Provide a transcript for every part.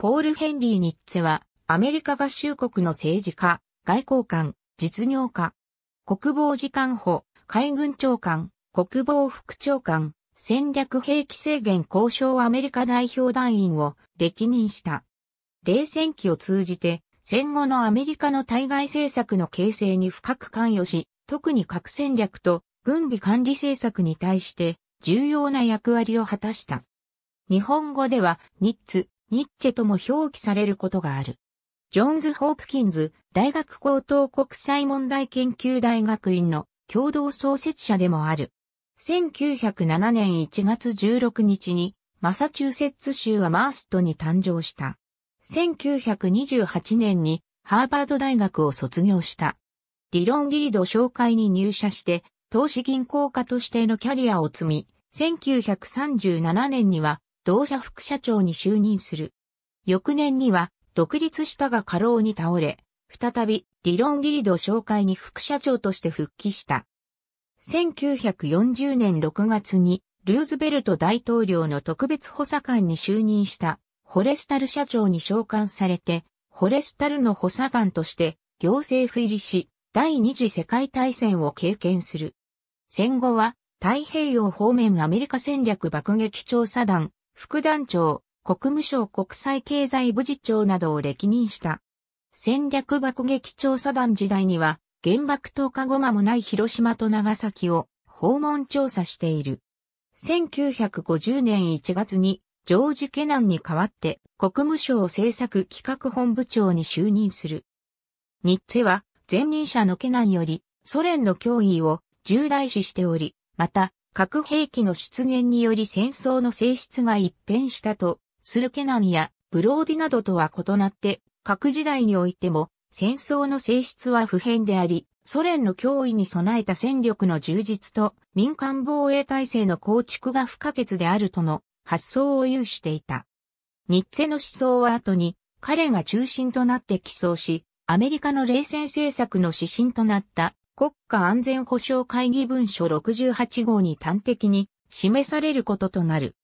ポール・ヘンリー・ニッツェは、アメリカ合衆国の政治家、外交官、実業家、国防次官補、海軍長官、国防副長官、戦略兵器制限交渉アメリカ代表団員を歴任した。冷戦期を通じて、戦後のアメリカの対外政策の形成に深く関与し、特に核戦略と軍備管理政策に対して重要な役割を果たした。日本語では、ニッツニッチェとも表記されることがある。ジョーンズ・ホープキンズ大学高等国際問題研究大学院の共同創設者でもある。1907年1月16日にマサチューセッツ州はマーストに誕生した。1928年にハーバード大学を卒業した。ディロン・ギード紹介に入社して投資銀行家としてのキャリアを積み、1937年には同社副社長に就任する。翌年には、独立したが過労に倒れ、再び、ディロン・リード紹介に副社長として復帰した。1940年6月に、ルーズベルト大統領の特別補佐官に就任した、ホレスタル社長に召喚されて、ホレスタルの補佐官として、行政府入りし、第二次世界大戦を経験する。戦後は、太平洋方面アメリカ戦略爆撃調査団、副団長、国務省国際経済部次長などを歴任した。戦略爆撃調査団時代には、原爆投下後間もない広島と長崎を訪問調査している。1950年1月に、ジョージ・ケナンに代わって、国務省政策企画本部長に就任する。日程は、前任者のケナンより、ソ連の脅威を重大視しており、また、核兵器の出現により戦争の性質が一変したと、するケナンやブローディなどとは異なって、核時代においても戦争の性質は不変であり、ソ連の脅威に備えた戦力の充実と民間防衛体制の構築が不可欠であるとの発想を有していた。ニッツェの思想は後に彼が中心となって起草し、アメリカの冷戦政策の指針となった国家安全保障会議文書68号に端的に示されることとなる。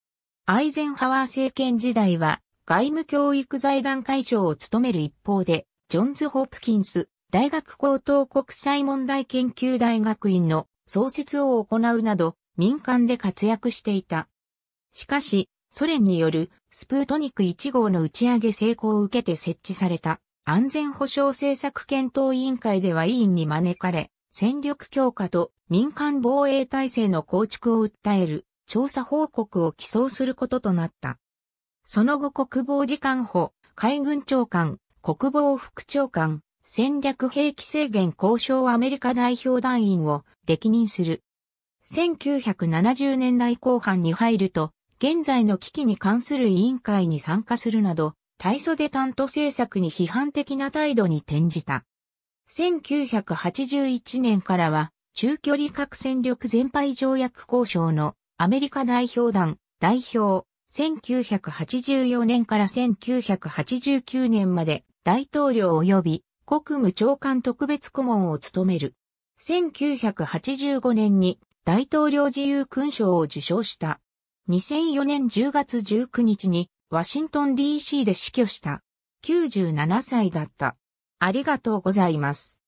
アイゼンハワー政権時代は外務教育財団会長を務める一方で、ジョンズ・ホプキンス大学高等国際問題研究大学院の創設を行うなど民間で活躍していた。しかし、ソ連によるスプートニク1号の打ち上げ成功を受けて設置された安全保障政策検討委員会では委員に招かれ、戦力強化と民間防衛体制の構築を訴える調査報告を起草することとなった。その後国防次官補、海軍長官、国防副長官、戦略兵器制限交渉アメリカ代表団員を歴任する。1970年代後半に入ると、現在の危機に関する委員会に参加するなど、操で担当政策に批判的な態度に転じた。1981年からは、中距離核戦力全廃条約交渉のアメリカ代表団代表、1984年から1989年まで大統領及び国務長官特別顧問を務める。1985年に大統領自由勲章を受章した。2004年10月19日にワシントン DC で死去した。97歳だった。ありがとうございます。